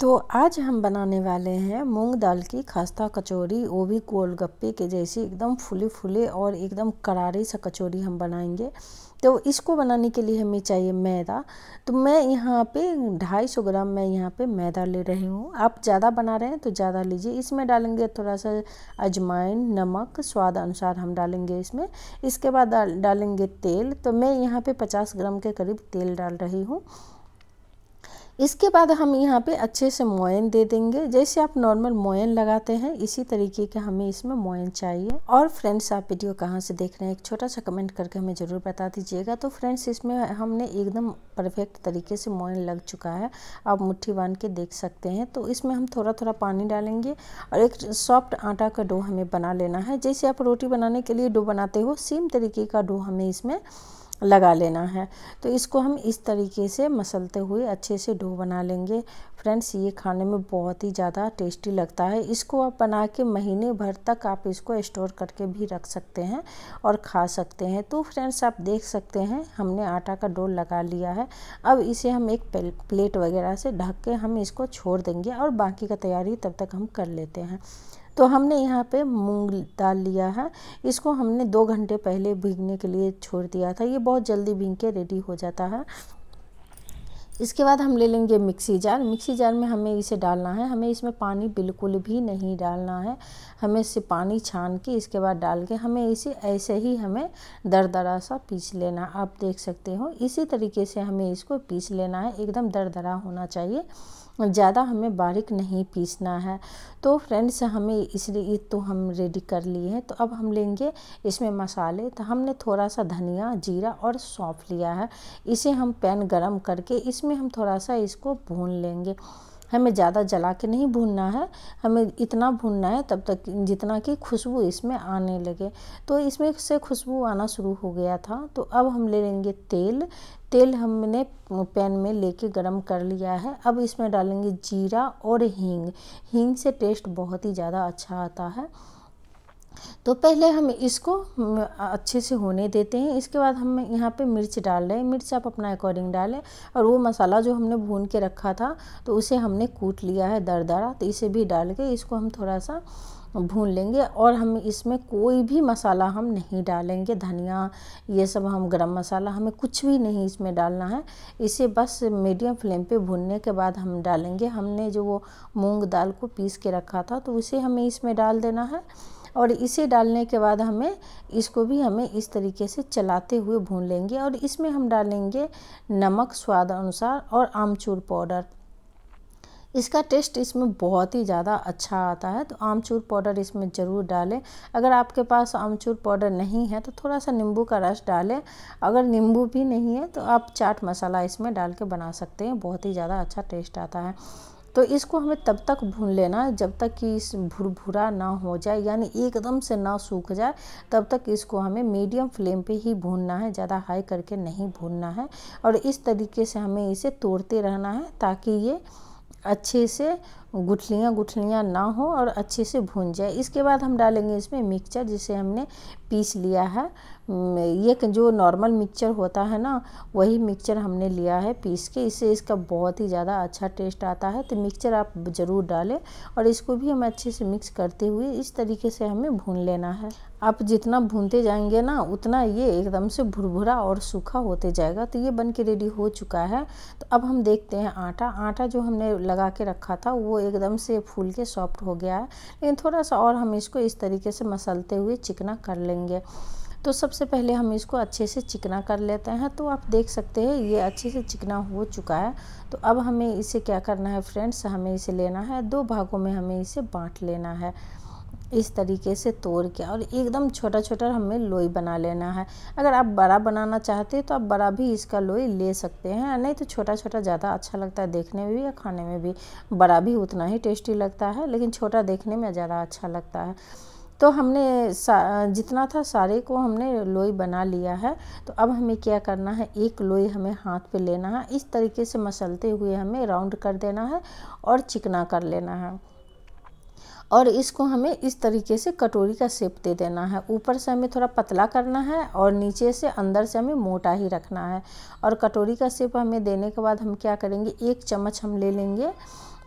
तो आज हम बनाने वाले हैं मूंग दाल की खास्ता कचौरी वो भी गोलगप्पे के जैसी एकदम फुले फुले और एकदम करारे सा कचौरी हम बनाएंगे तो इसको बनाने के लिए हमें चाहिए मैदा तो मैं यहाँ पे 250 ग्राम मैं यहाँ पे मैदा ले रही हूँ आप ज़्यादा बना रहे हैं तो ज़्यादा लीजिए इसमें डालेंगे थोड़ा सा अजमाइन नमक स्वाद अनुसार हम डालेंगे इसमें इसके बाद डालेंगे तेल तो मैं यहाँ पे पचास ग्राम के करीब तेल डाल रही हूँ इसके बाद हम यहाँ पे अच्छे से मोयन दे देंगे जैसे आप नॉर्मल मोयन लगाते हैं इसी तरीके के हमें इसमें मोयन चाहिए और फ्रेंड्स आप वीडियो कहाँ से देख रहे हैं एक छोटा सा कमेंट करके हमें ज़रूर बता दीजिएगा तो फ्रेंड्स इसमें हमने एकदम परफेक्ट तरीके से मोयन लग चुका है आप मुट्ठी बांध के देख सकते हैं तो इसमें हम थोड़ा थोड़ा पानी डालेंगे और एक सॉफ्ट आटा का डो हमें बना लेना है जैसे आप रोटी बनाने के लिए डो बनाते हो सेम तरीके का डो हमें इसमें लगा लेना है तो इसको हम इस तरीके से मसलते हुए अच्छे से डो बना लेंगे फ्रेंड्स ये खाने में बहुत ही ज़्यादा टेस्टी लगता है इसको आप बना के महीने भर तक आप इसको स्टोर करके भी रख सकते हैं और खा सकते हैं तो फ्रेंड्स आप देख सकते हैं हमने आटा का डो लगा लिया है अब इसे हम एक प्लेट वगैरह से ढक के हम इसको छोड़ देंगे और बाकी का तैयारी तब तक हम कर लेते हैं तो हमने यहाँ पे मूंग डाल लिया है इसको हमने दो घंटे पहले भीगने के लिए छोड़ दिया था ये बहुत जल्दी भीग के रेडी हो जाता है इसके बाद हम ले लेंगे मिक्सी जार मिक्सी जार में हमें इसे डालना है हमें इसमें पानी बिल्कुल भी नहीं डालना है हमें इसे पानी छान के इसके बाद डाल के हमें इसे ऐसे ही हमें दर दरा सा पीस लेना आप देख सकते हो इसी तरीके से हमें इसको पीस लेना है एकदम दर दरा होना चाहिए ज़्यादा हमें बारीक नहीं पीसना है तो फ्रेंड्स हमें इसलिए तो हम रेडी कर लिए हैं तो अब हम लेंगे इसमें मसाले तो हमने थोड़ा सा धनिया जीरा और सौंफ लिया है इसे हम पैन गरम करके इसमें हम थोड़ा सा इसको भून लेंगे हमें ज़्यादा जला के नहीं भूनना है हमें इतना भूनना है तब तक जितना कि खुशबू इसमें आने लगे तो इसमें से खुशबू आना शुरू हो गया था तो अब हम ले लेंगे तेल तेल हमने पैन में लेके गरम कर लिया है अब इसमें डालेंगे जीरा और हींग हींग से टेस्ट बहुत ही ज़्यादा अच्छा आता है तो पहले हम इसको अच्छे से होने देते हैं इसके बाद हम यहाँ पे मिर्च डाल रहे हैं मिर्च आप अपना अकॉर्डिंग डालें और वो मसाला जो हमने भून के रखा था तो उसे हमने कूट लिया है दरदरा तो इसे भी डाल के इसको हम थोड़ा सा भून लेंगे और हम इसमें कोई भी मसाला हम नहीं डालेंगे धनिया ये सब हम गरम मसाला हमें कुछ भी नहीं इसमें डालना है इसे बस मीडियम फ्लेम पे भूनने के बाद हम डालेंगे हमने जो वो मूंग दाल को पीस के रखा था तो उसे हमें इसमें डाल देना है और इसे डालने के बाद हमें इसको भी हमें इस तरीके से चलाते हुए भून लेंगे और इसमें हम डालेंगे नमक स्वाद अनुसार और आमचूर पाउडर इसका टेस्ट इसमें बहुत ही ज़्यादा अच्छा आता है तो आमचूर पाउडर इसमें ज़रूर डालें अगर आपके पास आमचूर पाउडर नहीं है तो थोड़ा सा नींबू का रस डालें अगर नींबू भी नहीं है तो आप चाट मसाला इसमें डाल के बना सकते हैं बहुत ही ज़्यादा अच्छा टेस्ट आता है तो इसको हमें तब तक भून लेना है जब तक कि इस भुरभुरा ना हो जाए यानी एकदम से ना सूख जाए तब तक इसको हमें मीडियम फ्लेम पे ही भूनना है ज़्यादा हाई करके नहीं भूनना है और इस तरीके से हमें इसे तोड़ते रहना है ताकि ये अच्छे से गुठलियाँ गुठलियाँ ना हो और अच्छे से भून जाए इसके बाद हम डालेंगे इसमें मिक्सचर जिसे हमने पीस लिया है ये जो नॉर्मल मिक्सचर होता है ना वही मिक्सचर हमने लिया है पीस के इससे इसका बहुत ही ज़्यादा अच्छा टेस्ट आता है तो मिक्सचर आप ज़रूर डालें और इसको भी हम अच्छे से मिक्स करते हुए इस तरीके से हमें भून लेना है आप जितना भूनते जाएंगे ना उतना ये एकदम से भुरभुरा और सूखा होते जाएगा तो ये बन के रेडी हो चुका है तो अब हम देखते हैं आटा आटा जो हमने लगा के रखा था वो एकदम से फूल के सॉफ्ट हो गया है लेकिन थोड़ा सा और हम इसको इस तरीके से मसलते हुए चिकना कर लेंगे तो सबसे पहले हम इसको अच्छे से चिकना कर लेते हैं तो आप देख सकते हैं ये अच्छे से चिकना हो चुका है तो अब हमें इसे क्या करना है फ्रेंड्स हमें इसे लेना है दो भागों में हमें इसे बांट लेना है इस तरीके से तोड़ के और एकदम छोटा छोटा हमें लोई बना लेना है अगर आप बड़ा बनाना चाहते हैं तो आप बड़ा भी इसका लोई ले सकते हैं नहीं तो छोटा छोटा ज़्यादा अच्छा लगता है देखने में भी या खाने में भी बड़ा भी उतना ही टेस्टी लगता है लेकिन छोटा देखने में ज़्यादा अच्छा लगता है तो हमने जितना था सारे को हमने लोई बना लिया है तो अब हमें क्या करना है एक लोई हमें हाथ पे लेना है इस तरीके से मसलते हुए हमें राउंड कर देना है और चिकना कर लेना है और इसको हमें इस तरीके से कटोरी का शेप दे देना है ऊपर से हमें थोड़ा पतला करना है और नीचे से अंदर से हमें मोटा ही रखना है और कटोरी का शेप हमें देने के बाद हम क्या करेंगे एक चम्मच हम ले लेंगे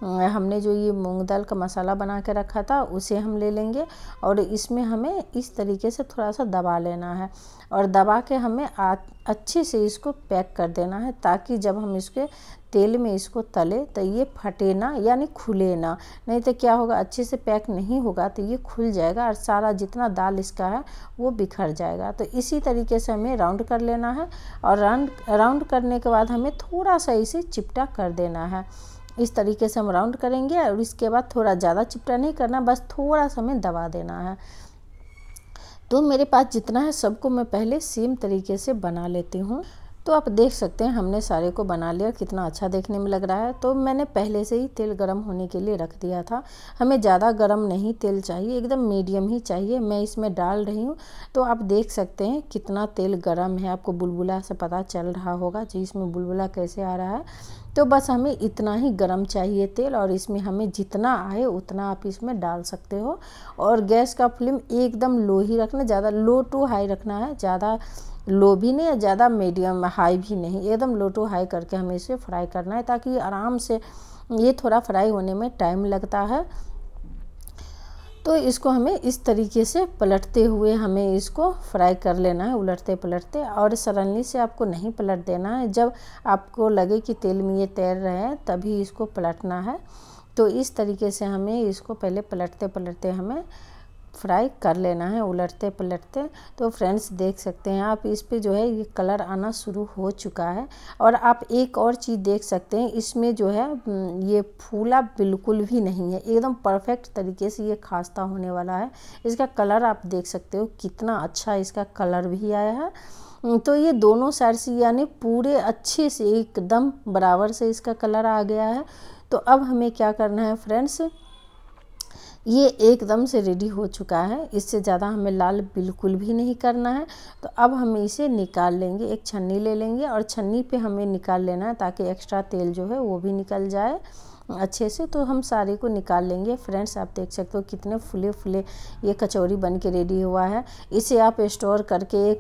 हमने जो ये मूंग दाल का मसाला बना के रखा था उसे हम ले लेंगे और इसमें हमें इस तरीके से थोड़ा सा दबा लेना है और दबा के हमें अच्छे से इसको पैक कर देना है ताकि जब हम इसके तेल में इसको तले तो ये फटे ना यानी खुले ना नहीं तो क्या होगा अच्छे से पैक नहीं होगा तो ये खुल जाएगा और सारा जितना दाल इसका है वो बिखर जाएगा तो इसी तरीके से हमें राउंड कर लेना है और राउंड राउंड करने के बाद हमें थोड़ा सा इसे चिपटा कर देना है इस तरीके से हम राउंड करेंगे और इसके बाद थोड़ा ज़्यादा चिपटा नहीं करना बस थोड़ा सा हमें दबा देना है तो मेरे पास जितना है सबको मैं पहले सेम तरीके से बना लेती हूँ तो आप देख सकते हैं हमने सारे को बना लिया कितना अच्छा देखने में लग रहा है तो मैंने पहले से ही तेल गरम होने के लिए रख दिया था हमें ज़्यादा गरम नहीं तेल चाहिए एकदम मीडियम ही चाहिए मैं इसमें डाल रही हूँ तो आप देख सकते हैं कितना तेल गरम है आपको बुलबुला से पता चल रहा होगा जी इसमें बुलबुला कैसे आ रहा है तो बस हमें इतना ही गरम चाहिए तेल और इसमें हमें जितना आए उतना आप इसमें डाल सकते हो और गैस का फ्लेम एकदम लो ही रखना ज़्यादा लो टू हाई रखना है ज़्यादा लो भी नहीं है ज़्यादा मीडियम हाई भी नहीं एकदम लो टू हाई करके हमें इसे फ्राई करना है ताकि आराम से ये थोड़ा फ्राई होने में टाइम लगता है तो इसको हमें इस तरीके से पलटते हुए हमें इसको फ्राई कर लेना है उलटते पलटते और सरलनी से आपको नहीं पलट देना है जब आपको लगे कि तेल में ये तैर रहे हैं तभी इसको पलटना है तो इस तरीके से हमें इसको पहले पलटते पलटते हमें फ्राई कर लेना है उलटते पलटते तो फ्रेंड्स देख सकते हैं आप इस पे जो है ये कलर आना शुरू हो चुका है और आप एक और चीज़ देख सकते हैं इसमें जो है हम्म, ये फूला बिल्कुल भी नहीं है एकदम परफेक्ट तरीके से ये खास्ता होने वाला है इसका कलर आप देख सकते हो कितना अच्छा इसका कलर भी आया है हम्म, तो ये दोनों साइड से यानी पूरे अच्छे से एकदम बराबर से इसका कलर आ गया है तो अब हमें क्या करना है फ्रेंड्स ये एकदम से रेडी हो चुका है इससे ज़्यादा हमें लाल बिल्कुल भी नहीं करना है तो अब हम इसे निकाल लेंगे एक छन्नी ले लेंगे और छन्नी पे हमें निकाल लेना है ताकि एक्स्ट्रा तेल जो है वो भी निकल जाए अच्छे से तो हम सारे को निकाल लेंगे फ्रेंड्स आप देख सकते हो कितने फुले फुले ये कचौरी बन के रेडी हुआ है इसे आप स्टोर करके एक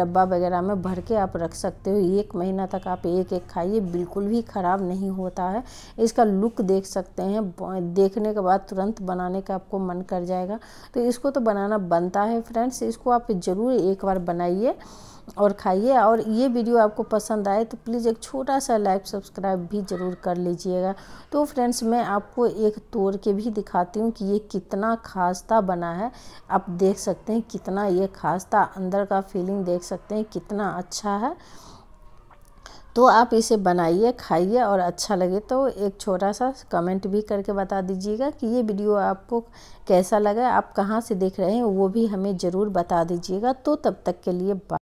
डब्बा वगैरह में भर के आप रख सकते हो एक महीना तक आप एक एक खाइए बिल्कुल भी ख़राब नहीं होता है इसका लुक देख सकते हैं देखने के बाद तुरंत बनाने का आपको मन कर जाएगा तो इसको तो बनाना बनता है फ्रेंड्स इसको आप ज़रूर एक बार बनाइए और खाइए और ये वीडियो आपको पसंद आए तो प्लीज़ एक छोटा सा लाइक सब्सक्राइब भी ज़रूर कर लीजिएगा तो फ्रेंड्स मैं आपको एक तोड़ के भी दिखाती हूँ कि ये कितना खास्ता बना है आप देख सकते हैं कितना ये खास्ता अंदर का फीलिंग देख सकते हैं कितना अच्छा है तो आप इसे बनाइए खाइए और अच्छा लगे तो एक छोटा सा कमेंट भी करके बता दीजिएगा कि ये वीडियो आपको कैसा लगा आप कहाँ से देख रहे हैं वो भी हमें ज़रूर बता दीजिएगा तो तब तक के लिए